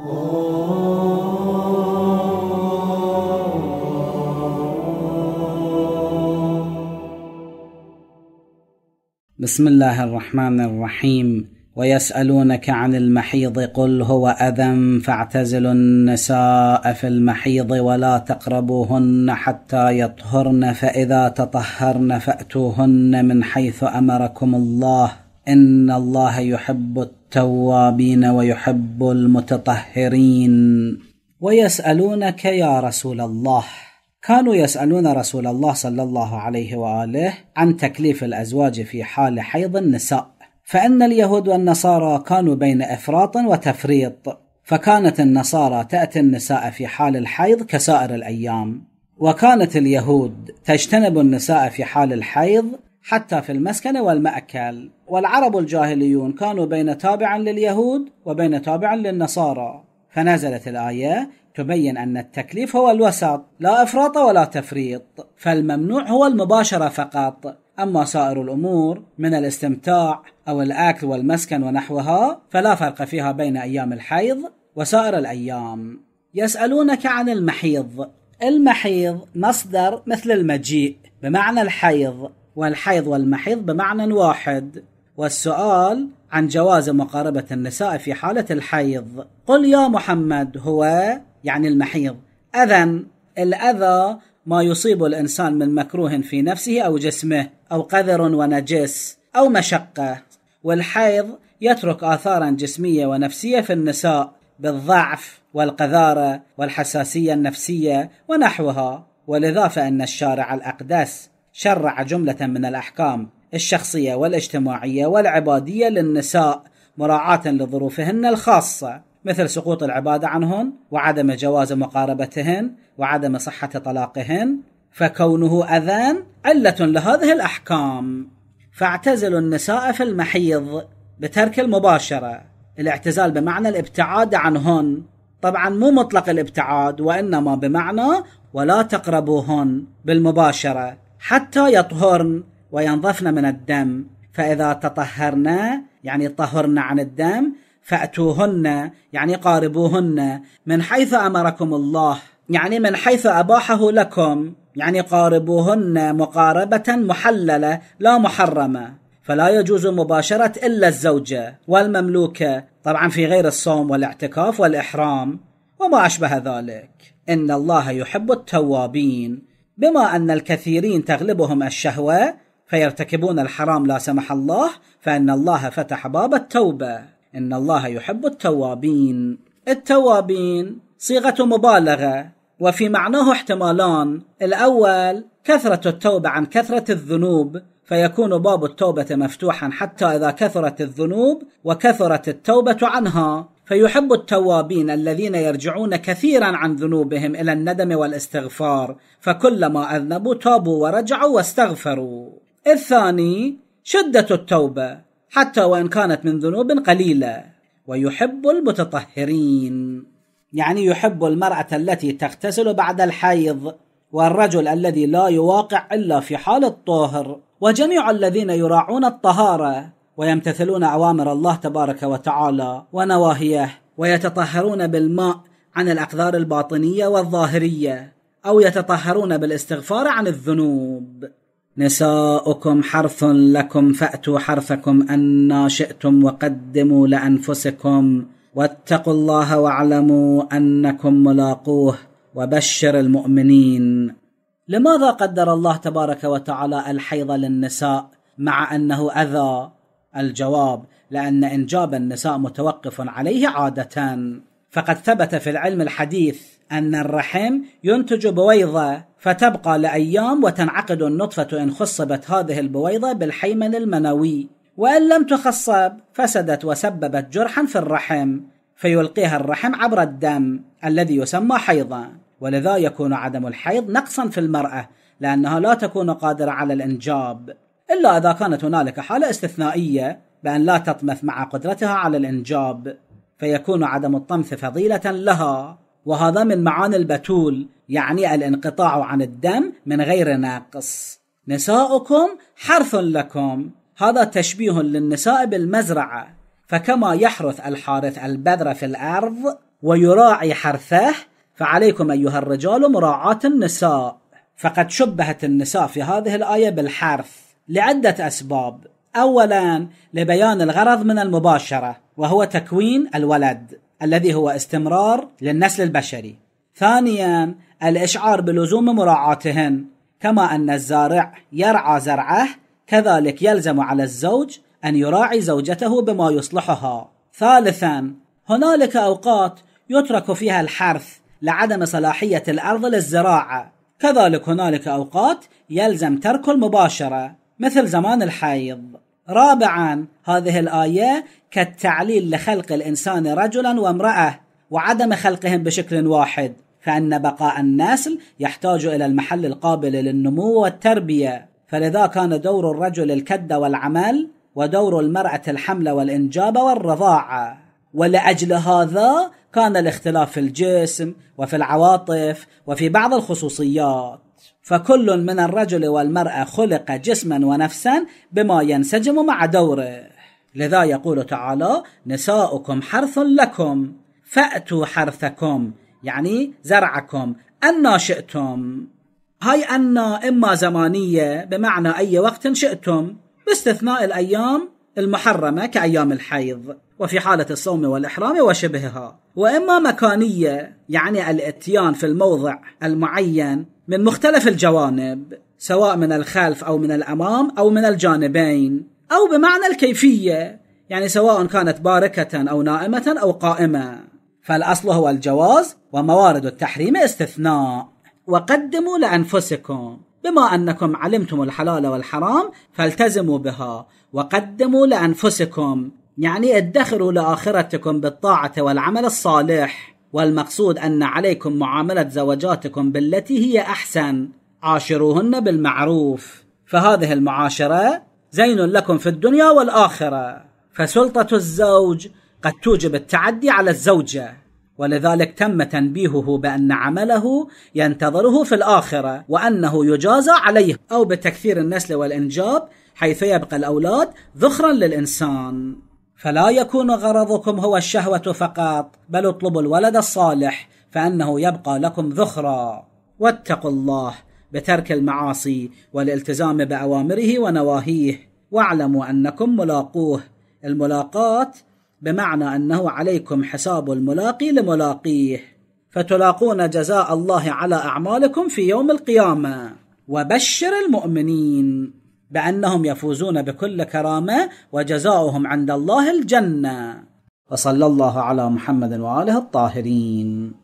بسم الله الرحمن الرحيم ويسألونك عن المحيض قل هو أذى فاعتزلوا النساء في المحيض ولا تقربوهن حتى يطهرن فإذا تطهرن فأتوهن من حيث أمركم الله إن الله يحب التوابين ويحب المتطهرين ويسالونك يا رسول الله كانوا يسالون رسول الله صلى الله عليه واله عن تكليف الازواج في حال حيض النساء فان اليهود والنصارى كانوا بين افراط وتفريط فكانت النصارى تاتي النساء في حال الحيض كسائر الايام وكانت اليهود تجتنب النساء في حال الحيض حتى في المسكن والمأكل والعرب الجاهليون كانوا بين تابع لليهود وبين تابع للنصارى فنزلت الآية تبين أن التكليف هو الوسط لا إفراط ولا تفريط فالممنوع هو المباشرة فقط أما سائر الأمور من الاستمتاع أو الأكل والمسكن ونحوها فلا فرق فيها بين أيام الحيض وسائر الأيام يسألونك عن المحيض المحيض مصدر مثل المجيء بمعنى الحيض والحيض والمحيض بمعنى واحد والسؤال عن جواز مقاربة النساء في حالة الحيض قل يا محمد هو يعني المحيض أذى الأذى ما يصيب الإنسان من مكروه في نفسه أو جسمه أو قذر ونجس أو مشقة والحيض يترك آثارا جسمية ونفسية في النساء بالضعف والقذارة والحساسية النفسية ونحوها ولذا فإن الشارع الأقدس شرع جملة من الأحكام الشخصية والاجتماعية والعبادية للنساء مراعاة لظروفهن الخاصة مثل سقوط العبادة عنهن وعدم جواز مقاربتهن وعدم صحة طلاقهن فكونه أذان علة لهذه الأحكام فاعتزلوا النساء في المحيض بترك المباشرة الاعتزال بمعنى الابتعاد عنهن طبعا مو مطلق الابتعاد وإنما بمعنى ولا تقربوهن بالمباشرة حتى يطهرن وينظفن من الدم فإذا تطهرن يعني طهرن عن الدم فأتوهن يعني قاربوهن من حيث أمركم الله يعني من حيث أباحه لكم يعني قاربوهن مقاربة محللة لا محرمة فلا يجوز مباشرة إلا الزوجة والمملوكة طبعا في غير الصوم والاعتكاف والإحرام وما أشبه ذلك إن الله يحب التوابين بما أن الكثيرين تغلبهم الشهوة فيرتكبون الحرام لا سمح الله فإن الله فتح باب التوبة إن الله يحب التوابين التوابين صيغة مبالغة وفي معناه احتمالان الأول كثرة التوبة عن كثرة الذنوب فيكون باب التوبة مفتوحا حتى إذا كثرت الذنوب وكثرت التوبة عنها فيحب التوابين الذين يرجعون كثيرا عن ذنوبهم الى الندم والاستغفار فكلما اذنبوا تابوا ورجعوا واستغفروا الثاني شده التوبه حتى وان كانت من ذنوب قليله ويحب المتطهرين يعني يحب المراه التي تغتسل بعد الحيض والرجل الذي لا يواقع الا في حال الطهر وجميع الذين يراعون الطهاره ويمتثلون أوامر الله تبارك وتعالى ونواهيه ويتطهرون بالماء عن الأقدار الباطنية والظاهرية أو يتطهرون بالاستغفار عن الذنوب نساؤكم حرث لكم فأتوا حرثكم أن شئتم وقدموا لأنفسكم واتقوا الله واعلموا أنكم ملاقوه وبشر المؤمنين لماذا قدر الله تبارك وتعالى الحيض للنساء مع أنه أذى الجواب لأن إنجاب النساء متوقف عليه عادة فقد ثبت في العلم الحديث أن الرحم ينتج بويضة فتبقى لأيام وتنعقد النطفة إن خصبت هذه البويضة بالحيمن المنوي وإن لم تخصب فسدت وسببت جرحا في الرحم فيلقيها الرحم عبر الدم الذي يسمى حيضا ولذا يكون عدم الحيض نقصا في المرأة لأنها لا تكون قادرة على الإنجاب إلا إذا كانت هنالك حالة استثنائية بأن لا تطمث مع قدرتها على الإنجاب فيكون عدم الطمث فضيلة لها وهذا من معاني البتول يعني الانقطاع عن الدم من غير ناقص نساؤكم حرث لكم هذا تشبيه للنساء بالمزرعة فكما يحرث الحارث البذر في الأرض ويراعي حرثه فعليكم أيها الرجال مراعاة النساء فقد شبهت النساء في هذه الآية بالحرث لعدة أسباب أولا لبيان الغرض من المباشرة وهو تكوين الولد الذي هو استمرار للنسل البشري ثانيا الإشعار بلزوم مراعاتهن كما أن الزارع يرعى زرعه كذلك يلزم على الزوج أن يراعي زوجته بما يصلحها ثالثا هنالك أوقات يترك فيها الحرث لعدم صلاحية الأرض للزراعة كذلك هنالك أوقات يلزم ترك المباشرة مثل زمان الحيض رابعا هذه الآية كالتعليل لخلق الإنسان رجلا وامرأة وعدم خلقهم بشكل واحد فإن بقاء النسل يحتاج إلى المحل القابل للنمو والتربية فلذا كان دور الرجل الكد والعمل ودور المرأة الحمل والإنجاب والرضاعة ولأجل هذا كان الاختلاف في الجسم وفي العواطف وفي بعض الخصوصيات فكل من الرجل والمرأة خلق جسما ونفسا بما ينسجم مع دوره لذا يقول تعالى نساؤكم حرث لكم فأتوا حرثكم يعني زرعكم أن شئتم هاي أن إما زمانية بمعنى أي وقت شئتم باستثناء الأيام المحرمة كأيام الحيض وفي حالة الصوم والإحرام وشبهها وإما مكانية يعني الاتيان في الموضع المعين من مختلف الجوانب سواء من الخلف أو من الأمام أو من الجانبين أو بمعنى الكيفية يعني سواء كانت باركة أو نائمة أو قائمة فالأصل هو الجواز وموارد التحريم استثناء وقدموا لأنفسكم بما أنكم علمتم الحلال والحرام فالتزموا بها وقدموا لأنفسكم يعني ادخروا لآخرتكم بالطاعة والعمل الصالح والمقصود أن عليكم معاملة زوجاتكم بالتي هي أحسن عاشروهن بالمعروف فهذه المعاشرة زين لكم في الدنيا والآخرة فسلطة الزوج قد توجب التعدي على الزوجة ولذلك تم تنبيهه بأن عمله ينتظره في الآخرة وأنه يجازى عليه أو بتكثير النسل والإنجاب حيث يبقى الأولاد ذخرا للإنسان فلا يكون غرضكم هو الشهوة فقط بل اطلبوا الولد الصالح فأنه يبقى لكم ذخرا واتقوا الله بترك المعاصي والالتزام بأوامره ونواهيه واعلموا أنكم ملاقوه الملاقات بمعنى أنه عليكم حساب الملاقي لملاقيه فتلاقون جزاء الله على أعمالكم في يوم القيامة وبشر المؤمنين بأنهم يفوزون بكل كرامة وجزاؤهم عند الله الجنة وصلى الله على محمد وآله الطاهرين